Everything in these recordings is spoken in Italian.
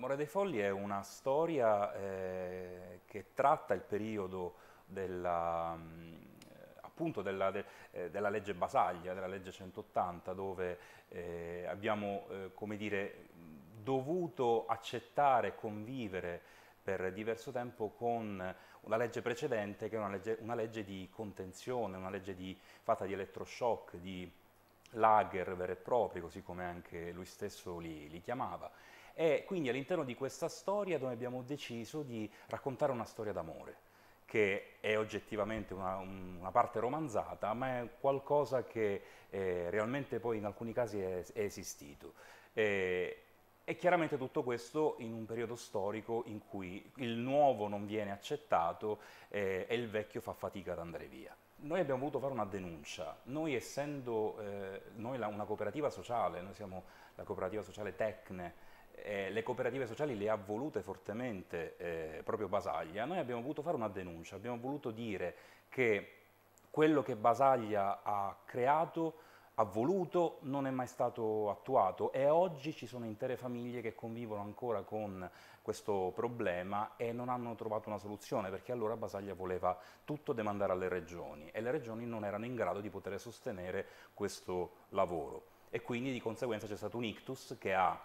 L'amore dei folli è una storia eh, che tratta il periodo della, mm, appunto della, de, eh, della, legge Basaglia, della legge 180, dove eh, abbiamo eh, dire, dovuto accettare e convivere per diverso tempo con una legge precedente che è una legge, una legge di contenzione, una legge di, fatta di elettroshock, di lager veri e propri, così come anche lui stesso li, li chiamava. E quindi all'interno di questa storia noi abbiamo deciso di raccontare una storia d'amore, che è oggettivamente una, una, parte romanzata, ma è qualcosa che eh, realmente poi in alcuni casi è, è esistito. E, e chiaramente tutto questo in un periodo storico in cui il nuovo non viene accettato eh, e il vecchio fa fatica ad andare via noi abbiamo voluto fare una denuncia, noi essendo eh, noi la, una cooperativa sociale, noi siamo la cooperativa sociale Tecne, eh, le cooperative sociali le ha volute fortemente eh, proprio Basaglia, noi abbiamo voluto fare una denuncia, abbiamo voluto dire che quello che Basaglia ha creato ha voluto, non è mai stato attuato e oggi ci sono intere famiglie che convivono ancora con questo problema e non hanno trovato una soluzione perché allora Basaglia voleva tutto demandare alle regioni e le regioni non erano in grado di poter sostenere questo lavoro e quindi di conseguenza c'è stato un ictus che ha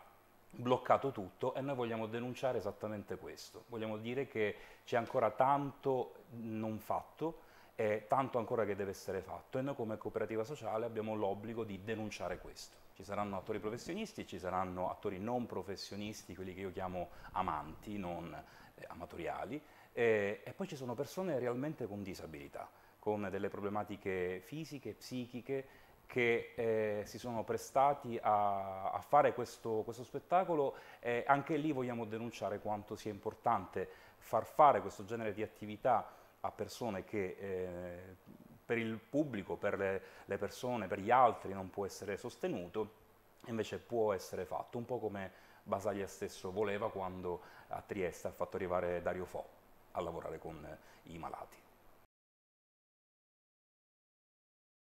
bloccato tutto e noi vogliamo denunciare esattamente questo, vogliamo dire che c'è ancora tanto non fatto è tanto ancora che deve essere fatto e noi come cooperativa sociale abbiamo l'obbligo di denunciare questo. Ci saranno attori professionisti, ci saranno attori non professionisti, quelli che io chiamo amanti, non eh, amatoriali, eh, e poi ci sono persone realmente con disabilità, con delle problematiche fisiche, psichiche, che eh, si sono prestati a, a fare questo, questo spettacolo e anche lì vogliamo denunciare quanto sia importante far fare questo genere di attività a persone che eh, per il pubblico, per le, le, persone, per gli altri non può essere sostenuto, invece può essere fatto, un po' come Basaglia stesso voleva quando a Trieste ha fatto arrivare Dario Fo a lavorare con i malati.